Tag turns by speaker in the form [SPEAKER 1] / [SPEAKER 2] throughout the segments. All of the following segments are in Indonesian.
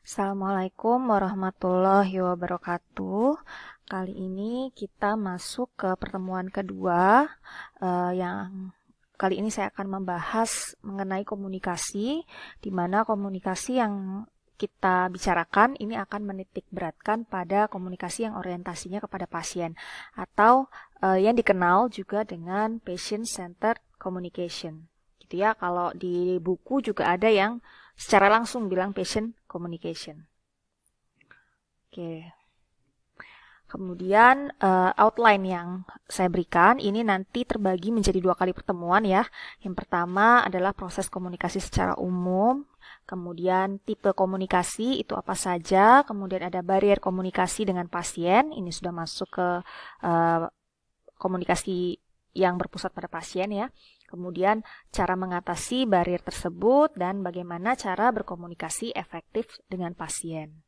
[SPEAKER 1] Assalamualaikum warahmatullahi wabarakatuh. Kali ini kita masuk ke pertemuan kedua uh, yang kali ini saya akan membahas mengenai komunikasi di mana komunikasi yang kita bicarakan ini akan menitik beratkan pada komunikasi yang orientasinya kepada pasien atau uh, yang dikenal juga dengan patient centered communication. Gitu ya, kalau di buku juga ada yang secara langsung bilang patient communication. Oke. Kemudian uh, outline yang saya berikan ini nanti terbagi menjadi dua kali pertemuan ya. Yang pertama adalah proses komunikasi secara umum, kemudian tipe komunikasi itu apa saja, kemudian ada barrier komunikasi dengan pasien. Ini sudah masuk ke uh, komunikasi yang berpusat pada pasien ya kemudian cara mengatasi barrier tersebut, dan bagaimana cara berkomunikasi efektif dengan pasien.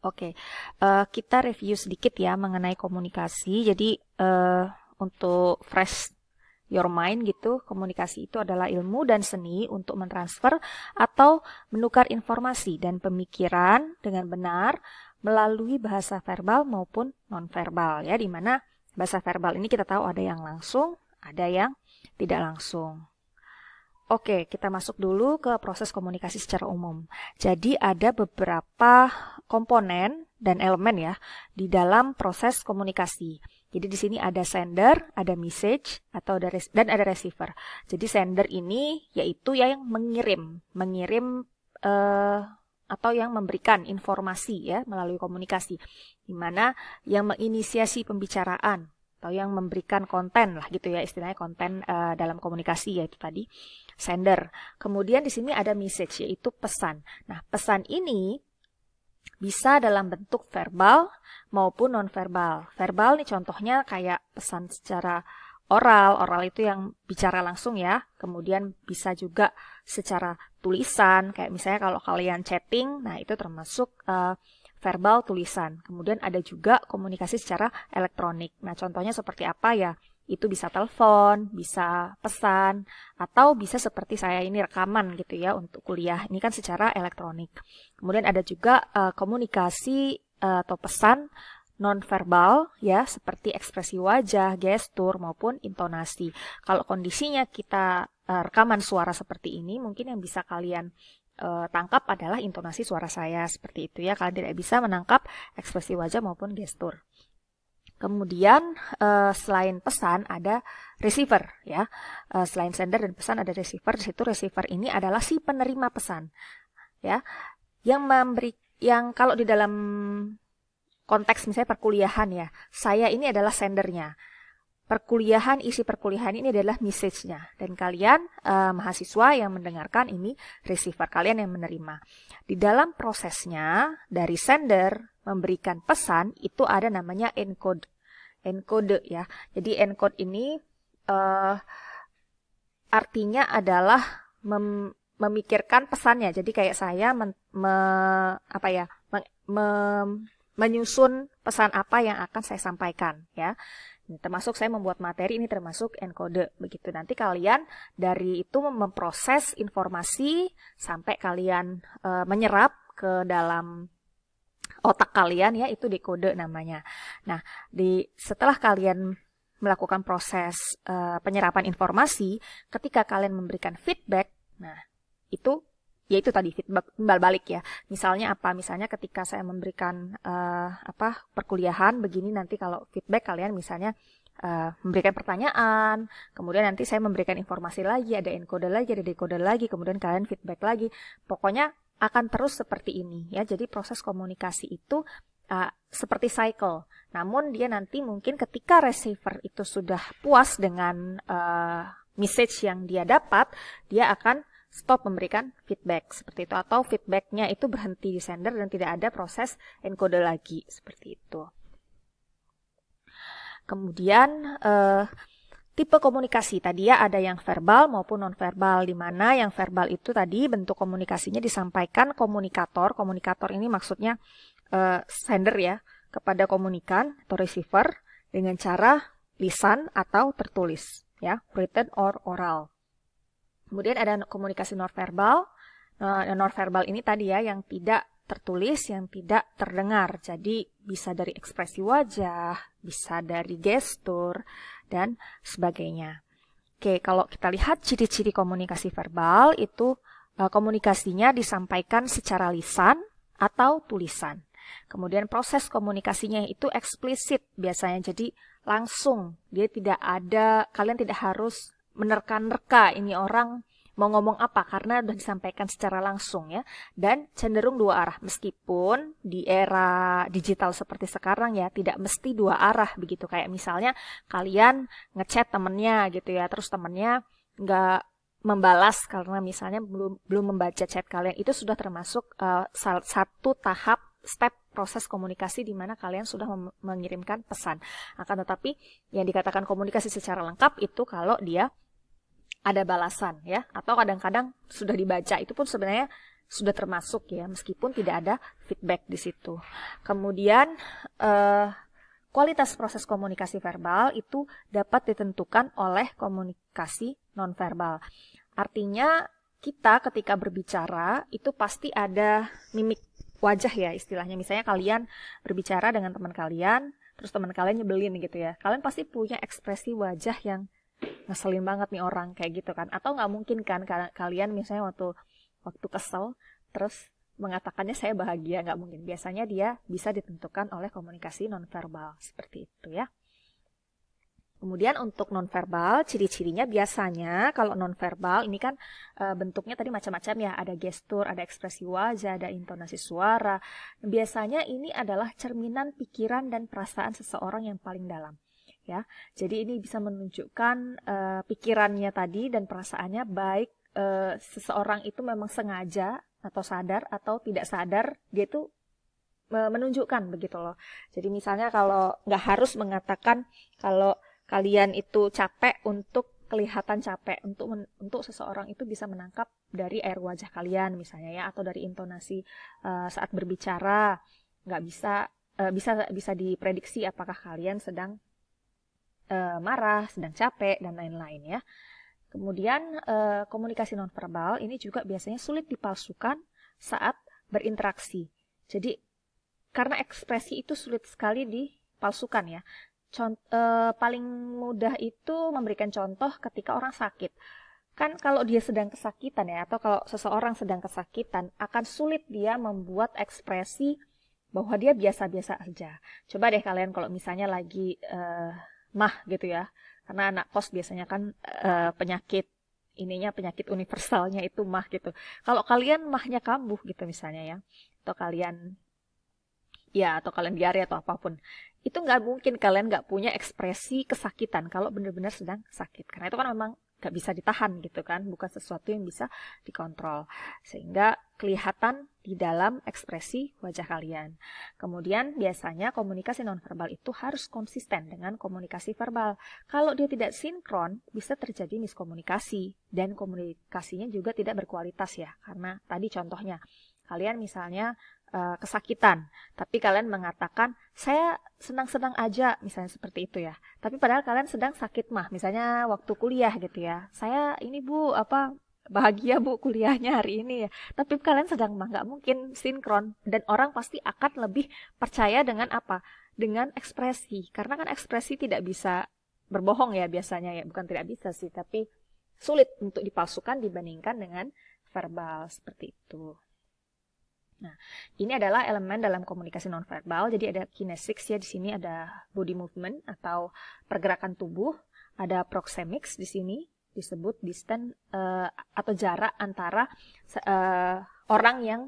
[SPEAKER 1] Oke, okay. uh, eh, kita review sedikit ya mengenai komunikasi. Jadi uh, untuk fresh your mind gitu, komunikasi itu adalah ilmu dan seni untuk mentransfer atau menukar informasi dan pemikiran dengan benar melalui bahasa verbal maupun nonverbal ya, dimana bahasa verbal ini kita tahu ada yang langsung, ada yang tidak langsung. Oke, kita masuk dulu ke proses komunikasi secara umum. Jadi ada beberapa komponen dan elemen ya di dalam proses komunikasi. Jadi di sini ada sender, ada message atau ada dan ada receiver. Jadi sender ini yaitu yang mengirim, mengirim uh, atau yang memberikan informasi ya melalui komunikasi. Di mana yang menginisiasi pembicaraan atau yang memberikan konten lah gitu ya istilahnya konten uh, dalam komunikasi yaitu tadi sender. Kemudian di sini ada message yaitu pesan. Nah, pesan ini bisa dalam bentuk verbal maupun nonverbal. Verbal nih contohnya kayak pesan secara oral, oral itu yang bicara langsung ya. Kemudian bisa juga secara tulisan kayak misalnya kalau kalian chatting, nah itu termasuk uh, verbal tulisan. Kemudian ada juga komunikasi secara elektronik. Nah, contohnya seperti apa ya? Itu bisa telepon, bisa pesan, atau bisa seperti saya ini rekaman gitu ya untuk kuliah. Ini kan secara elektronik. Kemudian ada juga uh, komunikasi uh, atau pesan nonverbal ya seperti ekspresi wajah, gestur maupun intonasi. Kalau kondisinya kita eh, rekaman suara seperti ini mungkin yang bisa kalian uh, tangkap adalah intonasi suara saya seperti itu ya. Kalian tidak bisa menangkap ekspresi wajah maupun gestur. Kemudian uh, selain pesan ada receiver ya. Uh, selain sender dan pesan ada receiver. Di situ receiver ini adalah si penerima pesan ya yang memberi yang kalau di dalam konteks misalnya perkuliahan ya, saya ini adalah sendernya perkuliahan isi perkuliahan ini adalah message-nya dan kalian eh, mahasiswa yang mendengarkan ini receiver kalian yang menerima. Di dalam prosesnya dari sender memberikan pesan itu ada namanya encode. Encode ya. Jadi encode ini eh, artinya adalah mem memikirkan pesannya. Jadi kayak saya men, me, apa ya? Men, me, menyusun pesan apa yang akan saya sampaikan ya termasuk saya membuat materi ini termasuk encode begitu nanti kalian dari itu memproses informasi sampai kalian e, menyerap ke dalam otak kalian ya itu dekode namanya nah di setelah kalian melakukan proses e, penyerapan informasi ketika kalian memberikan feedback nah itu yaitu tadi feedback timbal balik ya. Misalnya apa? Misalnya ketika saya memberikan uh, apa perkuliahan begini nanti kalau feedback kalian misalnya uh, memberikan pertanyaan, kemudian nanti saya memberikan informasi lagi, ada encoder lagi, ada decoder lagi, kemudian kalian feedback lagi. Pokoknya akan terus seperti ini ya. Jadi proses komunikasi itu uh, seperti cycle. Namun dia nanti mungkin ketika receiver itu sudah puas dengan uh, message yang dia dapat, dia akan stop memberikan feedback seperti itu atau feedbacknya itu berhenti di sender dan tidak ada proses encode lagi seperti itu. Kemudian eh, tipe komunikasi tadi ya ada yang verbal maupun nonverbal di mana yang verbal itu tadi bentuk komunikasinya disampaikan komunikator. Komunikator ini maksudnya eh, sender ya kepada komunikan atau receiver dengan cara lisan atau tertulis ya, written or oral. Kemudian ada komunikasi nonverbal. Eh, nonverbal ini tadi ya yang tidak tertulis, yang tidak terdengar. Jadi bisa dari ekspresi wajah, bisa dari gestur dan sebagainya. Oke, kalau kita lihat ciri-ciri komunikasi verbal itu eh, komunikasinya disampaikan secara lisan atau tulisan. Kemudian proses komunikasinya itu eksplisit biasanya. Jadi langsung, dia tidak ada kalian tidak harus menerka-nerka ini orang mau ngomong apa karena sudah disampaikan secara langsung ya dan cenderung dua arah meskipun di era digital seperti sekarang ya tidak mesti dua arah begitu kayak misalnya kalian ngechat temennya gitu ya terus temennya nggak membalas karena misalnya belum belum membaca chat kalian itu sudah termasuk uh, satu tahap step proses komunikasi di mana kalian sudah mengirimkan pesan akan tetapi yang dikatakan komunikasi secara lengkap itu kalau dia ada balasan ya atau kadang-kadang sudah dibaca itu pun sebenarnya sudah termasuk ya meskipun tidak ada feedback di situ. Kemudian eh, kualitas proses komunikasi verbal itu dapat ditentukan oleh komunikasi nonverbal. Artinya kita ketika berbicara itu pasti ada mimik wajah ya istilahnya. Misalnya kalian berbicara dengan teman kalian, terus teman kalian nyebelin gitu ya. Kalian pasti punya ekspresi wajah yang ngeselin banget nih orang kayak gitu kan atau nggak mungkin kan kalian misalnya waktu waktu kesel terus mengatakannya saya bahagia nggak mungkin biasanya dia bisa ditentukan oleh komunikasi nonverbal seperti itu ya Kemudian untuk nonverbal, ciri-cirinya biasanya kalau nonverbal ini kan e, bentuknya tadi macam-macam ya, ada gestur, ada ekspresi wajah, ada intonasi suara. Biasanya ini adalah cerminan pikiran dan perasaan seseorang yang paling dalam ya. Jadi ini bisa menunjukkan uh, pikirannya tadi dan perasaannya baik uh, seseorang itu memang sengaja atau sadar atau tidak sadar dia itu menunjukkan begitu loh. Jadi misalnya kalau nggak harus mengatakan kalau kalian itu capek untuk kelihatan capek untuk men, untuk seseorang itu bisa menangkap dari air wajah kalian misalnya ya atau dari intonasi uh, saat berbicara nggak bisa uh, bisa bisa diprediksi apakah kalian sedang Eh, marah, sedang capek, dan lain-lain ya. Kemudian e, komunikasi nonverbal ini juga biasanya sulit dipalsukan saat berinteraksi. Jadi karena ekspresi itu sulit sekali dipalsukan ya. Cont e, eh, paling mudah itu memberikan contoh ketika orang sakit. Kan kalau dia sedang kesakitan ya atau kalau seseorang sedang kesakitan akan sulit dia membuat ekspresi bahwa dia biasa-biasa aja. Coba deh kalian kalau misalnya lagi uh, mah gitu ya karena anak kos biasanya kan e, penyakit ininya penyakit universalnya itu mah gitu kalau kalian mahnya kambuh gitu misalnya ya atau kalian ya atau kalian diare atau apapun itu nggak mungkin kalian nggak punya ekspresi kesakitan kalau benar-benar sedang sakit karena itu kan memang nggak bisa ditahan gitu kan, bukan sesuatu yang bisa dikontrol. Sehingga kelihatan di dalam ekspresi wajah kalian. Kemudian biasanya komunikasi nonverbal itu harus konsisten dengan komunikasi verbal. Kalau dia tidak sinkron, bisa terjadi miskomunikasi dan komunikasinya juga tidak berkualitas ya. Karena tadi contohnya, kalian misalnya uh, kesakitan, tapi kalian mengatakan saya senang-senang aja, misalnya seperti itu ya. Tapi padahal kalian sedang sakit mah, misalnya waktu kuliah gitu ya. Saya ini bu apa bahagia bu kuliahnya hari ini ya. Tapi kalian sedang mah nggak mungkin sinkron dan orang pasti akan lebih percaya dengan apa? Dengan ekspresi, karena kan ekspresi tidak bisa berbohong ya biasanya ya, bukan tidak bisa sih, tapi sulit untuk dipalsukan dibandingkan dengan verbal seperti itu. Nah, ini adalah elemen dalam komunikasi nonverbal. Jadi ada kinesics ya di sini ada body movement atau pergerakan tubuh, ada proxemics di sini disebut distance uh, atau jarak antara uh, orang yang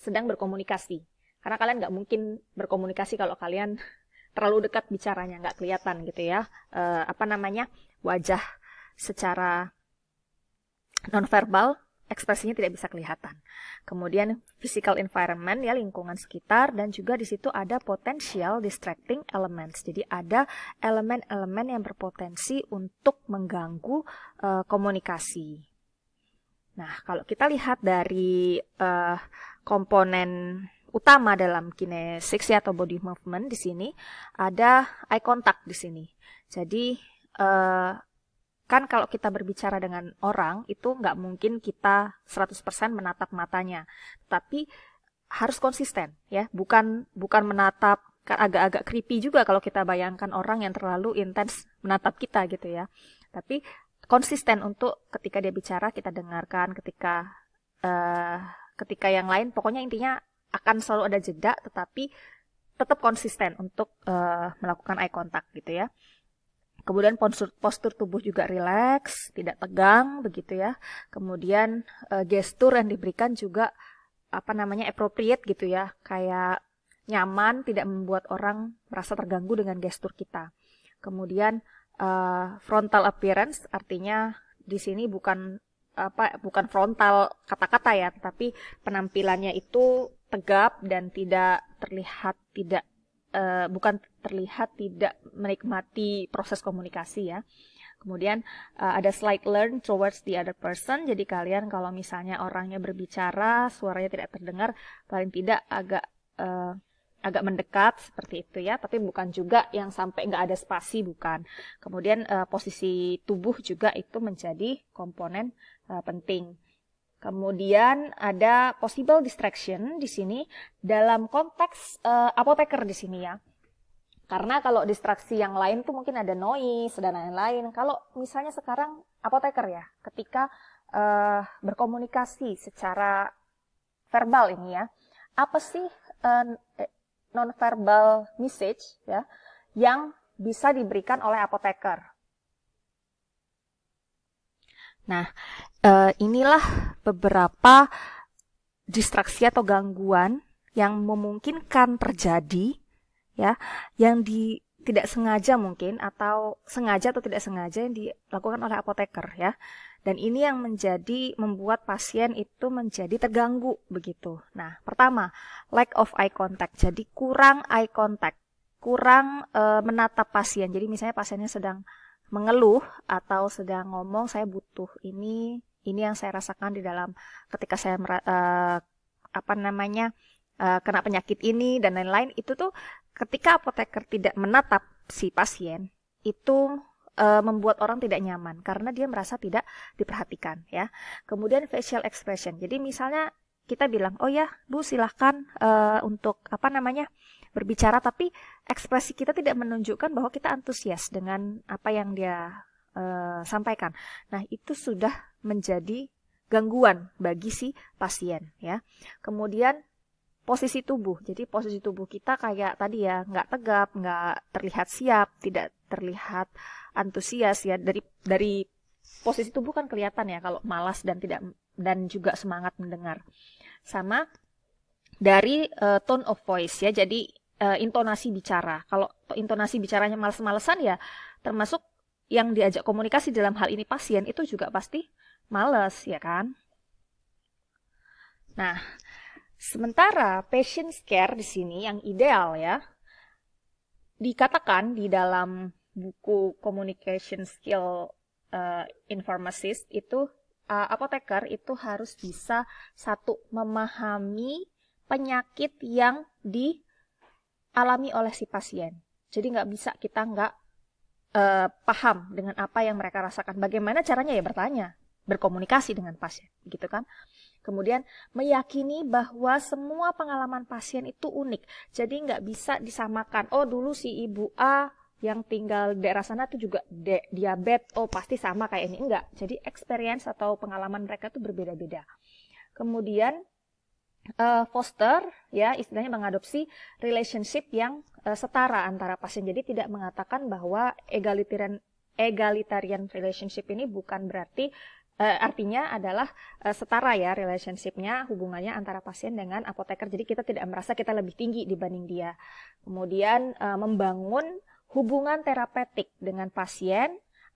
[SPEAKER 1] sedang berkomunikasi. Karena kalian nggak mungkin berkomunikasi kalau kalian terlalu dekat bicaranya, nggak kelihatan gitu ya. Uh, apa namanya wajah secara nonverbal ekspresinya tidak bisa kelihatan. Kemudian physical environment ya lingkungan sekitar dan juga di situ ada potensial distracting elements. Jadi ada elemen-elemen yang berpotensi untuk mengganggu uh, komunikasi. Nah, kalau kita lihat dari uh, komponen utama dalam kinesik ya, atau body movement di sini ada eye contact di sini. Jadi uh, kan kalau kita berbicara dengan orang itu nggak mungkin kita 100% menatap matanya tapi harus konsisten ya bukan bukan menatap kan agak-agak creepy juga kalau kita bayangkan orang yang terlalu intens menatap kita gitu ya tapi konsisten untuk ketika dia bicara kita dengarkan ketika uh, ketika yang lain pokoknya intinya akan selalu ada jeda tetapi tetap konsisten untuk uh, melakukan eye contact gitu ya Kemudian postur, postur tubuh juga rileks, tidak tegang begitu ya. Kemudian e, gestur yang diberikan juga apa namanya appropriate gitu ya, kayak nyaman, tidak membuat orang merasa terganggu dengan gestur kita. Kemudian e, frontal appearance artinya di sini bukan apa bukan frontal kata-kata ya, tapi penampilannya itu tegap dan tidak terlihat tidak uh, bukan terlihat tidak menikmati proses komunikasi ya. Kemudian uh, ada slight learn towards the other person. Jadi kalian kalau misalnya orangnya berbicara, suaranya tidak terdengar, paling tidak agak uh, agak mendekat seperti itu ya. Tapi bukan juga yang sampai nggak ada spasi bukan. Kemudian uh, posisi tubuh juga itu menjadi komponen uh, penting. Kemudian ada possible distraction di sini dalam konteks uh, apoteker di sini ya. Karena kalau distraksi yang lain tuh mungkin ada noise dan lain-lain. Kalau misalnya sekarang apoteker ya, ketika uh, berkomunikasi secara verbal ini ya, apa sih uh, nonverbal message ya yang bisa diberikan oleh apoteker? Nah, uh, inilah beberapa distraksi atau gangguan yang memungkinkan terjadi ya, yang di tidak sengaja mungkin atau sengaja atau tidak sengaja yang dilakukan oleh apoteker ya. Dan ini yang menjadi membuat pasien itu menjadi terganggu begitu. Nah, pertama, lack of eye contact. Jadi kurang eye contact, kurang e, menatap pasien. Jadi misalnya pasiennya sedang mengeluh atau sedang ngomong saya butuh ini ini yang saya rasakan di dalam ketika saya uh, apa namanya uh, kena penyakit ini dan lain-lain itu tuh ketika apoteker tidak menatap si pasien itu uh, membuat orang tidak nyaman karena dia merasa tidak diperhatikan ya kemudian facial expression jadi misalnya kita bilang oh ya bu silahkan uh, untuk apa namanya berbicara tapi ekspresi kita tidak menunjukkan bahwa kita antusias dengan apa yang dia e, sampaikan. Nah, itu sudah menjadi gangguan bagi si pasien ya. Kemudian posisi tubuh. Jadi posisi tubuh kita kayak tadi ya, nggak tegap, nggak terlihat siap, tidak terlihat antusias ya dari dari posisi tubuh kan kelihatan ya kalau malas dan tidak dan juga semangat mendengar. Sama dari uh, tone of voice ya. Jadi uh, intonasi bicara. Kalau intonasi bicaranya males-malesan ya termasuk yang diajak komunikasi dalam hal ini pasien itu juga pasti males ya kan. Nah, sementara patient care di sini yang ideal ya dikatakan di dalam buku communication skill uh, informasis itu uh, apoteker itu harus bisa satu memahami penyakit yang di alami oleh si pasien. Jadi nggak bisa kita nggak uh, paham dengan apa yang mereka rasakan. Bagaimana caranya ya bertanya, berkomunikasi dengan pasien, gitu kan? Kemudian meyakini bahwa semua pengalaman pasien itu unik, jadi nggak bisa disamakan. Oh dulu si ibu A yang tinggal daerah sana tuh juga de diabetes, oh pasti sama kayak ini enggak. Jadi experience atau pengalaman mereka tuh berbeda-beda. Kemudian uh, foster ya istilahnya mengadopsi relationship yang uh, setara antara pasien. Jadi tidak mengatakan bahwa egalitarian egalitarian relationship ini bukan berarti uh, artinya adalah uh, setara ya relationshipnya hubungannya antara pasien dengan apoteker. Jadi kita tidak merasa kita lebih tinggi dibanding dia. Kemudian uh, membangun hubungan terapeutik dengan pasien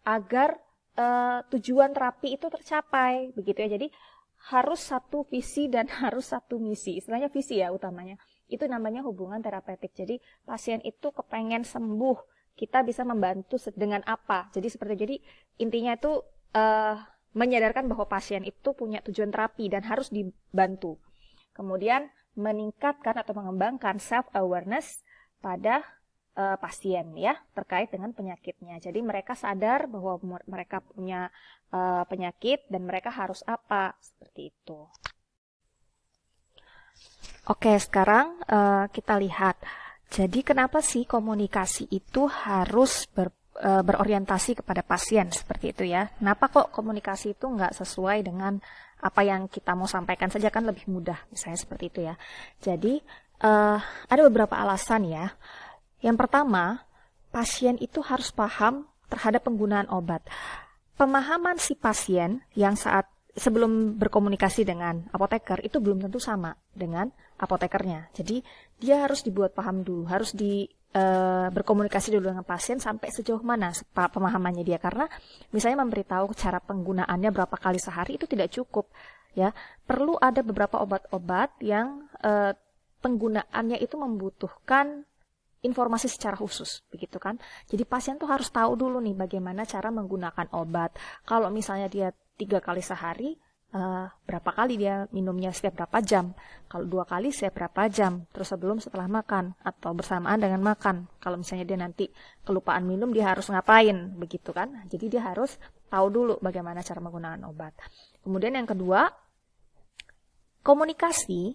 [SPEAKER 1] agar uh, tujuan terapi itu tercapai begitu ya. Jadi harus satu visi dan harus satu misi. Istilahnya visi ya utamanya. Itu namanya hubungan terapeutik. Jadi pasien itu kepengen sembuh. Kita bisa membantu dengan apa. Jadi seperti jadi intinya itu uh, menyadarkan bahwa pasien itu punya tujuan terapi dan harus dibantu. Kemudian meningkatkan atau mengembangkan self awareness pada uh, pasien ya terkait dengan penyakitnya. Jadi mereka sadar bahwa mereka punya uh, penyakit dan mereka harus apa seperti itu. Oke, sekarang uh, kita lihat. Jadi kenapa sih komunikasi itu harus ber, uh, berorientasi kepada pasien seperti itu ya? Kenapa kok komunikasi itu nggak sesuai dengan apa yang kita mau sampaikan saja kan lebih mudah misalnya seperti itu ya. Jadi uh, ada beberapa alasan ya. Yang pertama, pasien itu harus paham terhadap penggunaan obat. Pemahaman si pasien yang saat sebelum berkomunikasi dengan apoteker itu belum tentu sama dengan apotekernya. Jadi dia harus dibuat paham dulu, harus di e, berkomunikasi dulu dengan pasien sampai sejauh mana pemahamannya dia karena misalnya memberitahu cara penggunaannya berapa kali sehari itu tidak cukup ya. Perlu ada beberapa obat-obat yang e, penggunaannya itu membutuhkan informasi secara khusus, begitu kan? Jadi pasien tuh harus tahu dulu nih bagaimana cara menggunakan obat. Kalau misalnya dia tiga kali sehari, uh, berapa kali dia minumnya setiap berapa jam, kalau dua kali setiap berapa jam, terus sebelum setelah makan atau bersamaan dengan makan. Kalau misalnya dia nanti kelupaan minum dia harus ngapain, begitu kan? Jadi dia harus tahu dulu bagaimana cara menggunakan obat. Kemudian yang kedua, komunikasi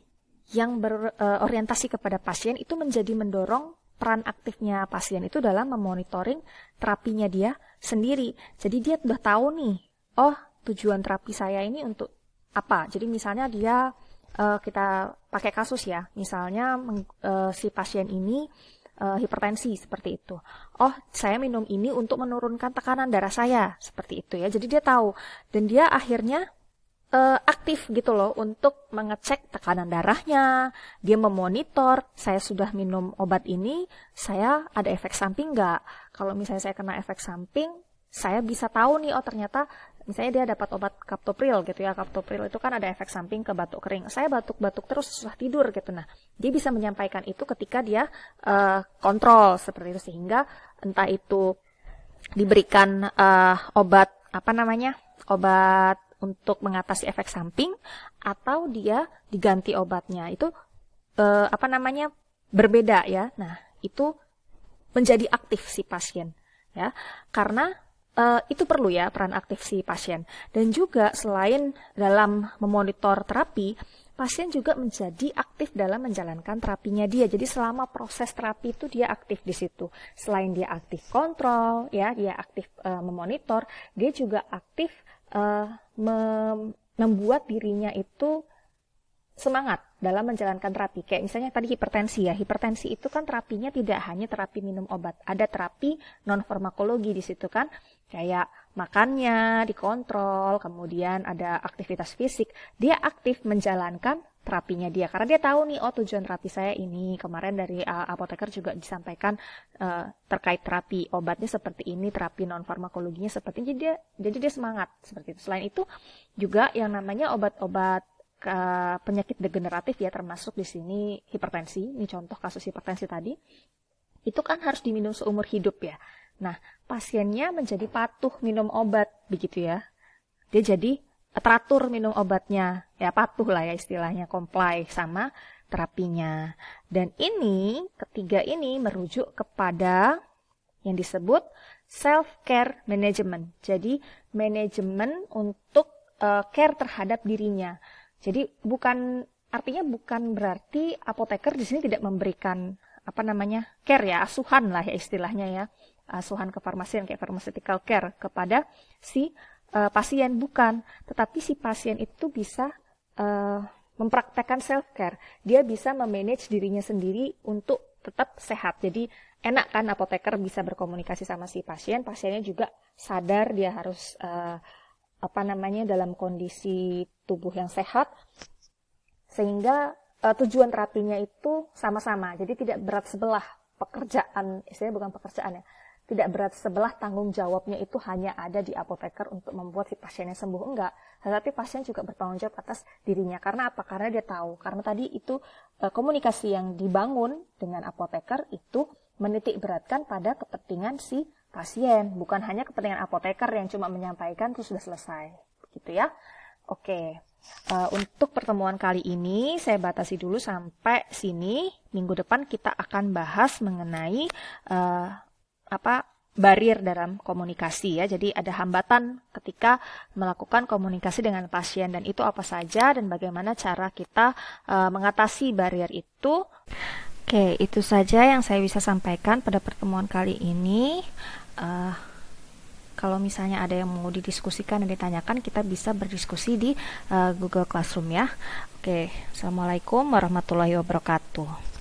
[SPEAKER 1] yang berorientasi eh, kepada pasien itu menjadi mendorong peran aktifnya pasien itu dalam memonitoring terapinya dia sendiri. Jadi dia sudah tahu nih, oh tujuan terapi saya ini untuk apa. Jadi misalnya dia eh, kita pakai kasus ya, misalnya eh, si pasien ini eh, hipertensi seperti itu. Oh, saya minum ini untuk menurunkan tekanan darah saya seperti itu ya. Jadi dia tahu dan dia akhirnya uh, aktif gitu loh untuk mengecek tekanan darahnya. Dia memonitor, saya sudah minum obat ini, saya ada efek samping nggak? Kalau misalnya saya kena efek samping, saya bisa tahu nih oh ternyata misalnya dia dapat obat kaptopril gitu ya kaptopril itu kan ada efek samping ke batuk kering saya batuk-batuk terus susah tidur gitu nah dia bisa menyampaikan itu ketika dia uh, kontrol seperti itu sehingga entah itu diberikan uh, obat apa namanya obat untuk mengatasi efek samping atau dia diganti obatnya itu eh, apa namanya berbeda ya nah itu menjadi aktif si pasien ya karena eh, itu perlu ya peran aktif si pasien dan juga selain dalam memonitor terapi pasien juga menjadi aktif dalam menjalankan terapinya dia. Jadi selama proses terapi itu dia aktif di situ. Selain dia aktif kontrol, ya, dia aktif eh, memonitor, dia juga aktif uh, membuat dirinya itu semangat dalam menjalankan terapi. Kayak misalnya tadi hipertensi ya. Hipertensi itu kan terapinya tidak hanya terapi minum obat. Ada terapi non farmakologi di situ kan. Kayak makannya dikontrol, kemudian ada aktivitas fisik. Dia aktif menjalankan terapinya dia karena dia tahu nih oh tujuan terapi saya ini kemarin dari uh, apoteker juga disampaikan uh, terkait terapi obatnya seperti ini terapi non farmakologinya seperti ini jadi dia jadi dia semangat seperti itu selain itu juga yang namanya obat-obat ke uh, penyakit degeneratif ya termasuk di sini hipertensi ini contoh kasus hipertensi tadi itu kan harus diminum seumur hidup ya nah pasiennya menjadi patuh minum obat begitu ya dia jadi teratur minum obatnya, ya patuh lah ya istilahnya, comply sama terapinya. Dan ini, ketiga ini merujuk kepada yang disebut self-care management. Jadi, manajemen untuk uh, care terhadap dirinya. Jadi, bukan artinya bukan berarti apoteker di sini tidak memberikan apa namanya care ya asuhan lah ya istilahnya ya asuhan ke farmasi yang kayak pharmaceutical care kepada si uh, pasien bukan, tetapi si pasien itu bisa uh, mempraktekkan self care. Dia bisa memanage dirinya sendiri untuk tetap sehat. Jadi enak kan apoteker bisa berkomunikasi sama si pasien, pasiennya juga sadar dia harus uh, apa namanya dalam kondisi tubuh yang sehat sehingga uh, tujuan terapinya itu sama-sama. Jadi tidak berat sebelah pekerjaan, istilahnya bukan pekerjaan ya, tidak berat sebelah tanggung jawabnya itu hanya ada di apoteker untuk membuat si pasiennya sembuh enggak tetapi pasien juga bertanggung jawab atas dirinya karena apa karena dia tahu karena tadi itu eh, komunikasi yang dibangun dengan apoteker itu menitik beratkan pada kepentingan si pasien bukan hanya kepentingan apoteker yang cuma menyampaikan terus sudah selesai gitu ya oke Uh, untuk pertemuan kali ini saya batasi dulu sampai sini. Minggu depan kita akan bahas mengenai uh, apa barrier dalam komunikasi ya. Jadi ada hambatan ketika melakukan komunikasi dengan pasien dan itu apa saja dan bagaimana cara kita uh, mengatasi barrier itu. Oke, itu saja yang saya bisa sampaikan pada pertemuan kali ini. Uh, kalau misalnya ada yang mau didiskusikan dan ditanyakan, kita bisa berdiskusi di uh, Google Classroom ya. Oke, Assalamualaikum warahmatullahi wabarakatuh.